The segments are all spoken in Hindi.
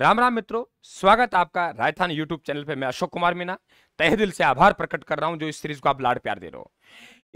राम राम मित्रों स्वागत आपका राजस्थान यूट्यूब चैनल पे मैं अशोक कुमार मीना तह दिल से आभार प्रकट कर रहा हूं जो इस सीरीज को आप लाड़ प्यार दे रहे हो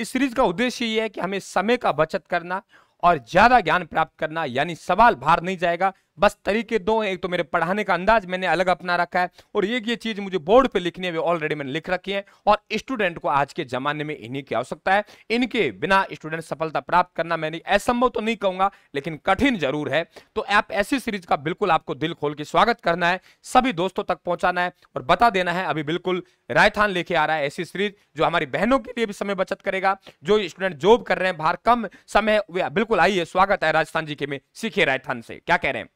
इस सीरीज का उद्देश्य ये है कि हमें समय का बचत करना और ज्यादा ज्ञान प्राप्त करना यानी सवाल बाहर नहीं जाएगा बस तरीके दो हैं एक तो मेरे पढ़ाने का अंदाज मैंने अलग अपना रखा है और ये ये चीज मुझे बोर्ड पे लिखनी है ऑलरेडी मैंने लिख रखी है और स्टूडेंट को आज के जमाने में इन्हीं की आवश्यकता है इनके बिना स्टूडेंट सफलता प्राप्त करना मैंने असंभव तो नहीं कहूंगा लेकिन कठिन जरूर है तो आप ऐसी सीरीज का बिल्कुल आपको दिल खोल के स्वागत करना है सभी दोस्तों तक पहुंचाना है और बता देना है अभी बिल्कुल रायथान लेके आ रहा है ऐसी सीरीज जो हमारी बहनों के लिए भी समय बचत करेगा जो स्टूडेंट जॉब कर रहे हैं बाहर कम समय बिल्कुल आइए स्वागत है राजस्थान जी के में सीखे रायथान से क्या कह रहे हैं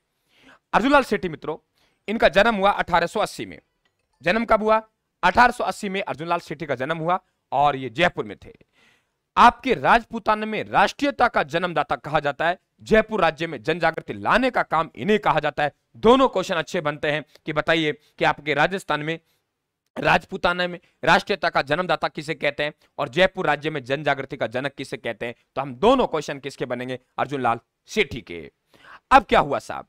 अर्जुनलाल सेठी मित्रों इनका जन्म हुआ 1880 में जन्म कब हुआ 1880 में अर्जुनलाल सेठी का जन्म हुआ और ये जयपुर में थे आपके राजपूताना में राष्ट्रीयता का जन्मदाता कहा जाता है जयपुर राज्य में जनजागृति लाने का काम इन्हें कहा जाता है दोनों क्वेश्चन अच्छे बनते हैं कि बताइए कि आपके राजस्थान में राजपूताना में राष्ट्रीयता का जन्मदाता किसे कहते हैं और जयपुर राज्य में जनजागृति का जनक किसे कहते हैं तो हम दोनों क्वेश्चन किसके बनेंगे अर्जुन लाल सेठी के अब क्या हुआ साहब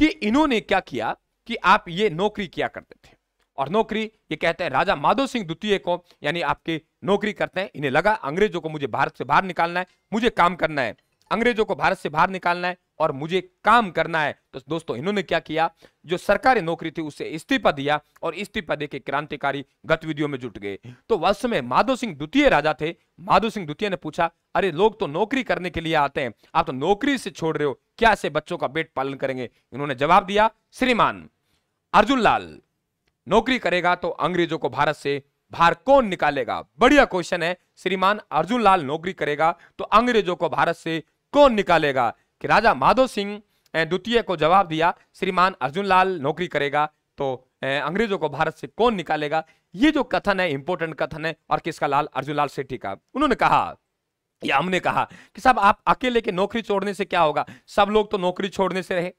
कि इन्होंने क्या किया कि आप ये नौकरी किया करते थे और नौकरी ये कहते हैं राजा माधव सिंह द्वितीय को यानी आपकी नौकरी करते हैं इन्हें लगा अंग्रेजों को मुझे भारत से बाहर निकालना है मुझे काम करना है अंग्रेजों को भारत से बाहर निकालना है और मुझे काम करना है तो दोस्तों इन्होंने क्या किया जो सरकारी नौकरी थी उसे इस्तीफा दिया और इस्तीफा देके क्रांतिकारी गतिविधियों में जुट गए तो वर्ष में माधो सिंह द्वितीय राजा थे माधो सिंह द्वितीय ने पूछा अरे लोग तो नौकरी करने के लिए आते हैं आप तो नौकरी से छोड़ रहे हो क्या से बच्चों का पेट पालन करेंगे इन्होंने जवाब दिया श्रीमान अर्जुन लाल नौकरी करेगा तो अंग्रेजों को भारत से बाहर कौन निकालेगा बढ़िया क्वेश्चन है श्रीमान अर्जुन लाल नौकरी करेगा तो अंग्रेजों को भारत से कौन निकालेगा कि राजा माधो सिंह द्वितीय को जवाब दिया श्रीमान अर्जुन लाल नौकरी करेगा तो अंग्रेजों को भारत से कौन निकालेगा ये जो कथन है इंपोर्टेंट कथन है और किसका लाल अर्जुन लाल सेठी का उन्होंने कहा या हमने कहा कि साहब आप अकेले के नौकरी छोड़ने से क्या होगा सब लोग तो नौकरी छोड़ने से रहे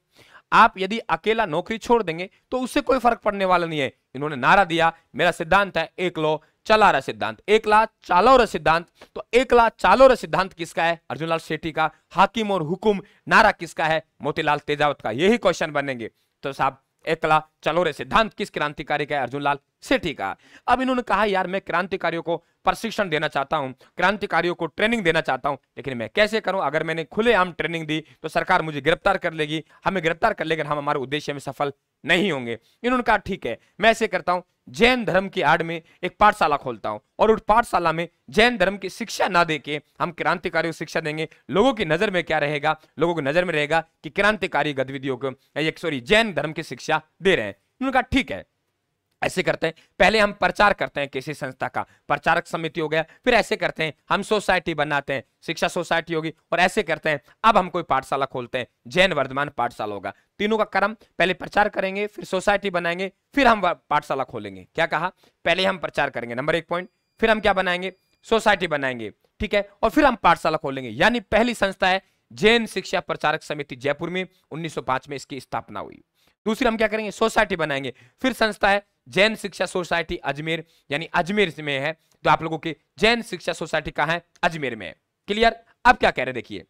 आप यदि अकेला नौकरी छोड़ देंगे तो उससे कोई फर्क पड़ने वाला नहीं है इन्होंने नारा दिया मेरा सिद्धांत है एक लो चला रहा सिद्धांत एक ला चालो रहा सिद्धांत तो एक ला चालो रहा सिद्धांत किसका है अर्जुनलाल सेठी का हाकिम और हुकुम नारा किसका है मोतीलाल तेजावत का यही क्वेश्चन बनेंगे तो साहब एकला चलो रे सिद्धांत किस क्रांतिकारी का है अर्जुनलाल सेठी का अब इन्होंने कहा यार मैं क्रांतिकारियों को प्रशिक्षण देना चाहता हूं क्रांतिकारियों को ट्रेनिंग देना चाहता हूं लेकिन मैं कैसे करूं अगर मैंने खुले आम ट्रेनिंग दी तो सरकार मुझे गिरफ्तार कर लेगी हमें गिरफ्तार कर लेकिन हम हमारे उद्देश्य में सफल नहीं होंगे इन्होंने कहा ठीक है मैं ऐसे करता हूँ जैन धर्म की आड़ में एक पाठशाला खोलता हूं और उस पाठशाला में जैन धर्म की शिक्षा ना देके हम क्रांतिकारियों शिक्षा देंगे लोगों की नजर में क्या रहेगा लोगों की नजर में रहेगा कि क्रांतिकारी गतिविधियों को सॉरी जैन धर्म की शिक्षा दे रहे हैं उन्होंने कहा ठीक है ऐसे करते हैं पहले हम प्रचार करते हैं किसी संस्था का प्रचारक समिति हो गया फिर ऐसे करते हैं हम सोसाइटी बनाते हैं शिक्षा सोसाइटी होगी और ऐसे करते हैं अब हम कोई पाठशाला खोलते हैं जैन वर्धमान पाठशाला होगा तीनों का क्रम पहले प्रचार करेंगे फिर सोसाइटी बनाएंगे फिर हम पाठशाला खोलेंगे क्या कहा पहले हम प्रचार करेंगे नंबर एक पॉइंट फिर हम क्या बनाएंगे सोसाइटी बनाएंगे ठीक है और फिर हम पाठशाला खोलेंगे यानी पहली संस्था है जैन शिक्षा प्रचारक समिति जयपुर में उन्नीस में इसकी स्थापना हुई दूसरी हम क्या करेंगे सोसाइटी बनाएंगे फिर संस्था है जैन शिक्षा सोसाइटी अजमेर यानी अजमेर में है तो आप लोगों की जैन शिक्षा सोसाइटी कहा है अजमेर में है क्लियर अब क्या कह रहे हैं देखिए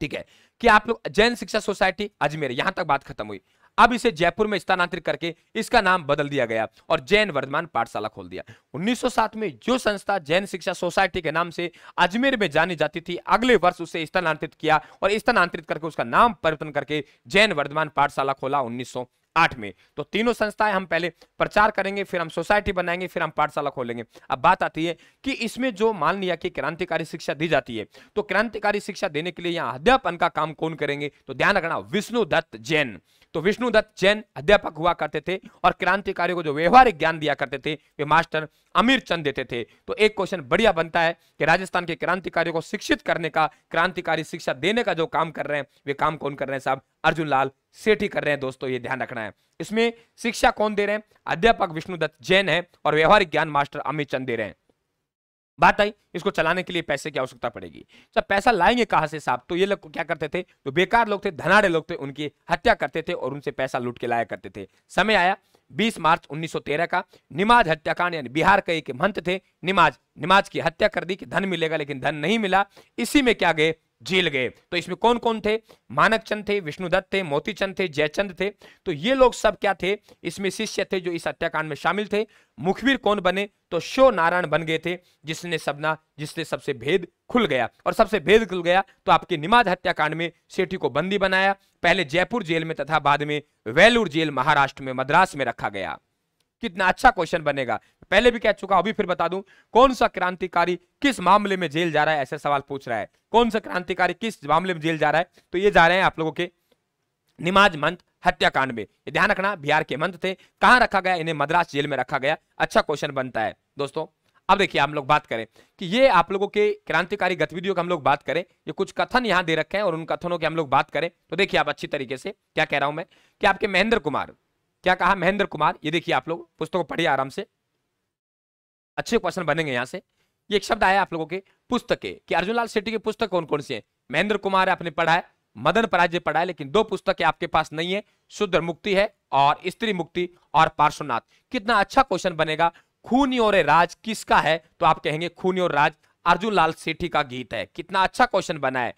ठीक है कि आप लोग जैन शिक्षा सोसाइटी अजमेर यहां तक बात खत्म हुई अब इसे जयपुर में स्थानांतरित करके इसका नाम बदल दिया गया और जैन वर्धमान पाठशाला खोल दिया 1907 में जो संस्था जैन शिक्षा सोसाइटी के नाम से अजमेर में जानी जाती थी अगले वर्ष उसे स्थानांतरित किया और स्थानांतरित करके उसका नाम परिवर्तन करके जैन वर्धमान पाठशाला खोला उन्नीस आठ में तो तीनों संस्थाएं हम पहले प्रचार करेंगे फिर हम सोसाइटी बनाएंगे फिर हम पाठशाला खोलेंगे अब बात आती है कि इसमें जो मान लिया कि क्रांतिकारी शिक्षा दी जाती है तो क्रांतिकारी शिक्षा देने के लिए यहाँ अध्यापन का काम कौन करेंगे तो ध्यान रखना विष्णु दत्त जैन तो विष्णुदत्त जैन अध्यापक हुआ करते थे और क्रांतिकारियों को जो व्यवहारिक ज्ञान दिया करते थे वे मास्टर अमीर चंद देते थे तो एक क्वेश्चन बढ़िया बनता है कि राजस्थान के क्रांतिकारियों को शिक्षित करने का क्रांतिकारी शिक्षा देने का जो काम कर रहे हैं वे काम कौन कर रहे हैं साहब अर्जुन लाल सेठी कर रहे हैं दोस्तों ये ध्यान रखना है इसमें शिक्षा कौन दे रहे हैं अध्यापक विष्णुदत्त जैन है और व्यवहारिक ज्ञान मास्टर अमित चंद दे रहे हैं बात आई इसको चलाने के लिए पैसे की आवश्यकता पड़ेगी सब पैसा लाएंगे कहाँ से साहब तो ये लोग क्या करते थे जो बेकार लोग थे धनाड़े लोग थे उनकी हत्या करते थे और उनसे पैसा लूट के लाया करते थे समय आया 20 मार्च 1913 का निमाज हत्याकांड यानी बिहार के एक मंत्र थे निमाज निमाज की हत्या कर दी कि धन मिलेगा लेकिन धन नहीं मिला इसी में क्या गए जेल गए तो इसमें कौन कौन थे मानक चंद थे विष्णुदत्त थे मोतीचंद थे जयचंद थे तो ये लोग सब क्या थे इसमें शिष्य थे जो इस हत्याकांड में शामिल थे मुखबिर कौन बने तो शो नारायण बन गए थे जिसने सबना जिससे सबसे भेद खुल गया और सबसे भेद खुल गया तो आपके निमाद हत्याकांड में सेठी को बंदी बनाया पहले जयपुर जेल में तथा बाद में वेलूर जेल महाराष्ट्र में मद्रास में रखा गया कितना अच्छा क्वेश्चन बनेगा पहले भी कह चुका अभी फिर बता दूं कौन सा क्रांतिकारी किस मामले में जेल जा रहा है ऐसे सवाल पूछ रहा है कौन सा क्रांतिकारी किस मामले में जेल जा रहा है तो ये जा रहे हैं आप लोगों के निमाज मंत हत्याकांड में ये ध्यान रखना बिहार के मंथ थे कहा रखा गया इन्हें मद्रास जेल में रखा गया अच्छा क्वेश्चन बनता है दोस्तों अब देखिए हम लोग बात करें कि ये आप लोगों के क्रांतिकारी गतिविधियों की हम लोग बात करें ये कुछ कथन यहाँ दे रखे हैं और उन कथनों की हम लोग बात करें तो देखिए आप अच्छी तरीके से क्या कह रहा हूं मैं कि आपके महेंद्र कुमार क्या कहा महेंद्र कुमार ये देखिए आप लोग पुस्तक को पढ़िए आराम से अच्छे क्वेश्चन बनेंगे यहाँ से ये एक शब्द आया आप लोगों के पुस्तक कि लाल सेठी की पुस्तक कौन कौन सी है महेंद्र कुमार आपने पढ़ा है मदन पराजय पढ़ा है लेकिन दो पुस्तकें आपके पास नहीं है शुद्ध मुक्ति है और स्त्री मुक्ति और पार्श्वनाथ कितना अच्छा क्वेश्चन बनेगा खूनी और राज किसका है तो आप कहेंगे खूनी और राज अर्जुन लाल सेठी का गीत है कितना अच्छा क्वेश्चन बना है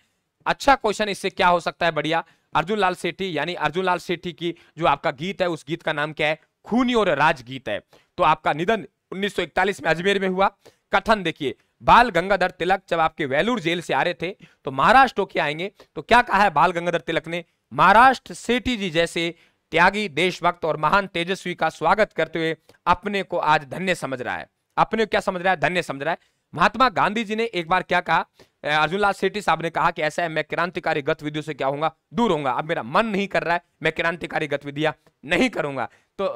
अच्छा क्वेश्चन इससे क्या हो सकता है बढ़िया अर्जुन लाल सेठी यानी अर्जुन लाल सेठी की जो आपका गीत है उस गीत का नाम क्या है खूनी और राजगीत है तो आपका निधन 1941 में अजमेर में हुआ कथन देखिए बाल गंगाधर तिलक जब आपके वेलूर जेल से आ रहे थे तो महाराष्ट्र होके आएंगे तो क्या कहा है बाल गंगाधर तिलक ने महाराष्ट्र सेठी जी जैसे त्यागी देशभक्त और महान तेजस्वी का स्वागत करते हुए अपने को आज धन्य समझ रहा है अपने क्या समझ रहा है धन्य समझ रहा है महात्मा गांधी जी ने एक बार क्या कहा अर्जुन लाल सेठी साहब ने कहा कि ऐसा है मैं क्रांतिकारी गतिविधियों से क्या होगा दूर होगा अब मेरा मन नहीं कर रहा है मैं क्रांतिकारी गतिविधियां नहीं करूंगा तो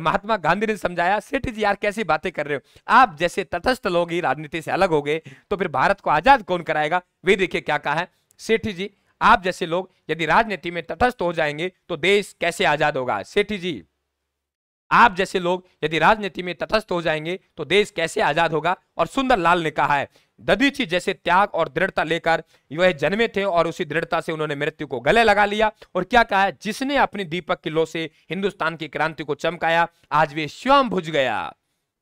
महात्मा गांधी ने समझाया सेठी जी यार कैसी बातें कर रहे हो आप जैसे तटस्थ लोग ही राजनीति से अलग हो गए तो फिर भारत को आजाद कौन कराएगा वे देखिए क्या कहा है सेठी जी आप जैसे लोग यदि राजनीति में तटस्थ हो जाएंगे तो देश कैसे आजाद होगा सेठी जी आप जैसे लोग यदि राजनीति में तटस्थ हो जाएंगे तो देश कैसे आजाद होगा और सुंदर लाल ने कहा है दधीची जैसे त्याग और दृढ़ता लेकर वह जन्मे थे और उसी दृढ़ता से उन्होंने मृत्यु को गले लगा लिया और क्या कहा है जिसने अपनी दीपक की से हिंदुस्तान की क्रांति को चमकाया आज वे स्वयं भुज गया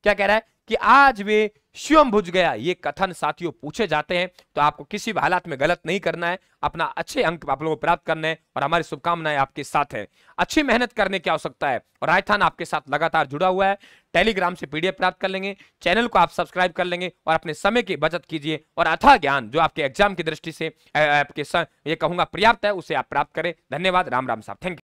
क्या कह रहा है कि आज वे स्वयं भुज गया ये कथन साथियों पूछे जाते हैं तो आपको किसी भी हालात में गलत नहीं करना है अपना अच्छे अंक आप लोगों को प्राप्त करने है और हमारी शुभकामनाएं आपके साथ है अच्छी मेहनत करने की आवश्यकता है और राजस्थान आपके साथ लगातार जुड़ा हुआ है टेलीग्राम से पीडीएफ प्राप्त कर लेंगे चैनल को आप सब्सक्राइब कर लेंगे और अपने समय की बचत कीजिए और अथा ज्ञान जो आपके एग्जाम की दृष्टि से आपके ये कहूंगा पर्याप्त है उसे आप प्राप्त करें धन्यवाद राम राम साहब थैंक यू